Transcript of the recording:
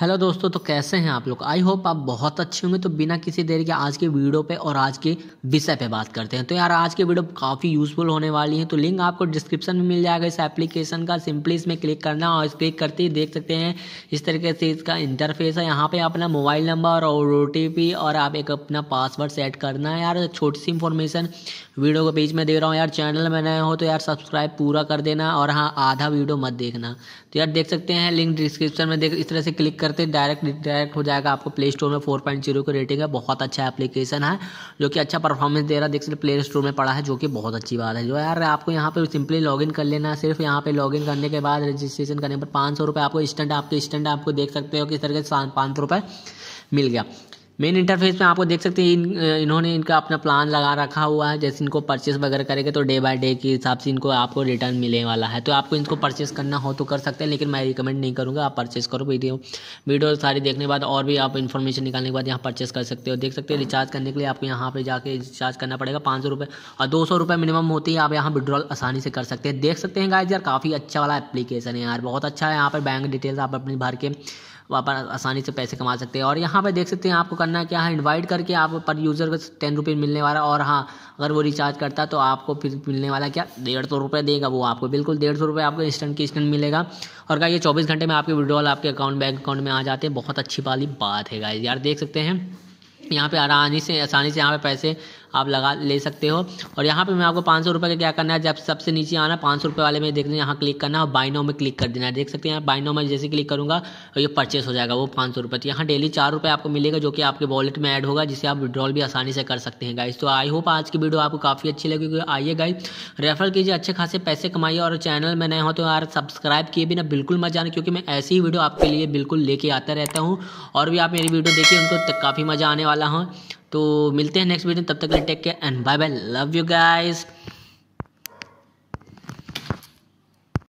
hello दोस्तों तो कैसे हैं आप लोग आई होप आप बहुत अच्छे होंगे तो बिना किसी देर के आज के वीडियो पे और आज के विषय पे बात करते हैं तो यार आज के वीडियो काफ़ी यूजफुल होने वाली है तो लिंक आपको डिस्क्रिप्शन में मिल जाएगा इस एप्लीकेशन का सिंपली इसमें क्लिक करना और क्लिक करते ही देख सकते हैं इस तरीके से इसका इंटरफेस है यहाँ पर अपना मोबाइल नंबर और ओ और आप एक अपना पासवर्ड सेट करना है यार छोटी सी इन्फॉर्मेशन वीडियो के बीच में दे रहा हूँ यार चैनल में नए हो तो यार सब्सक्राइब पूरा कर देना और हाँ आधा वीडियो मत देखना तो यार देख सकते हैं लिंक डिस्क्रिप्शन में देख इस तरह से क्लिक कर करते डायरेक्ट डायरेक्ट हो जाएगा आपको प्ले स्टोर में फोर पॉइंट जीरो की रेटिंग है बहुत अच्छा एप्लीकेशन है जो कि अच्छा परफॉर्मेंस दे रहा है देख सकते प्ले स्टोर में पड़ा है जो कि बहुत अच्छी बात है जो यार आपको यहाँ पर सिंपली लॉगिन कर लेना है सिर्फ यहाँ पे लॉगिन करने के बाद रजिस्ट्रेशन करने पर पाँच सौ रुपये आपको इंस्टेंट आपके इंस्टेंट आपको देख सकते हो किस तरह से पाँच सौ रुपये मिल गया मेन इंटरफेस में आपको देख सकते हैं इन इन्होंने इनका अपना प्लान लगा रखा हुआ है जैसे इनको परचेस वगैरह करेंगे तो डे बाय डे के हिसाब से इनको आपको रिटर्न मिलने वाला है तो आपको इनको परचेस करना हो तो कर सकते हैं लेकिन मैं रिकमेंड नहीं करूँगा आप परचेस करो वीडियो वीडियो सारी देखने के बाद और भी आप इन्फॉर्मेशन निकालने के बाद यहाँ परचेस कर सकते हो देख सकते हैं रिचार्ज करने के लिए आपको यहाँ पर जाकर रिचार्ज करना पड़ेगा पाँच सौ रुपये और दो सौ रुपये मिनिमम होती है आप यहाँ विड्रॉल आसानी से कर सकते हैं देख सकते हैं गाइज यार काफ़ी अच्छा वाला एप्लीकेशन है यार बहुत अच्छा है यहाँ पर बैंक डिटेल्स आप अपनी भर के आप आसानी से पैसे कमा सकते हैं और यहाँ पर देख सकते हैं आपको करना क्या है इन्वाइट करके आप पर यूज़र को टेन रुपीज़ मिलने वाला और हाँ अगर वो रिचार्ज करता तो आपको फिर मिलने वाला क्या डेढ़ सौ रुपये देगा वो आपको बिल्कुल डेढ़ सौ रुपये आपको इंस्टेंट की इंस्टेंट मिलेगा और क्या ये चौबीस घंटे में आपके विड्रॉल आपके अकाउंट बैंक अकाउंट में आ जाते हैं बहुत अच्छी वाली बात है गाइस यार देख सकते हैं यहाँ पे आसानी से आसानी से यहाँ पे पैसे आप लगा ले सकते हो और यहाँ पर मैं आपको पाँच सौ रुपये का क्या करना है जब सबसे नीचे आना पाँच सौ रुपये वाले में देखना यहाँ क्लिक करना और बाइनो में क्लिक कर देना है देख सकते हैं बाइनो में जैसे क्लिक करूँगा और ये परचेस हो जाएगा वो पाँच सौ रुपये तो यहाँ डेली चार रुपये आपको मिलेगा जो कि आपके वॉलेट में ऐड होगा जिससे आप विड्रॉल भी आसानी से कर सकते हैं गाइस तो आई होप आज की वीडियो आपको काफ़ी अच्छी लगी क्योंकि आइए गाइस रेफर कीजिए अच्छे खासे पैसे कमाइए और चैनल में नए हो तो यार सब्सक्राइब किए भी ना बिल्कुल मत जाना क्योंकि मैं ऐसी ही वीडियो आपके लिए बिल्कुल लेके आता रहता हूँ और भी आप मेरी वीडियो देखिए उनको तो काफ़ी मज़ा आने वाला हूँ तो मिलते हैं नेक्स्ट वीडियो तब तक के take care and bye bye love you guys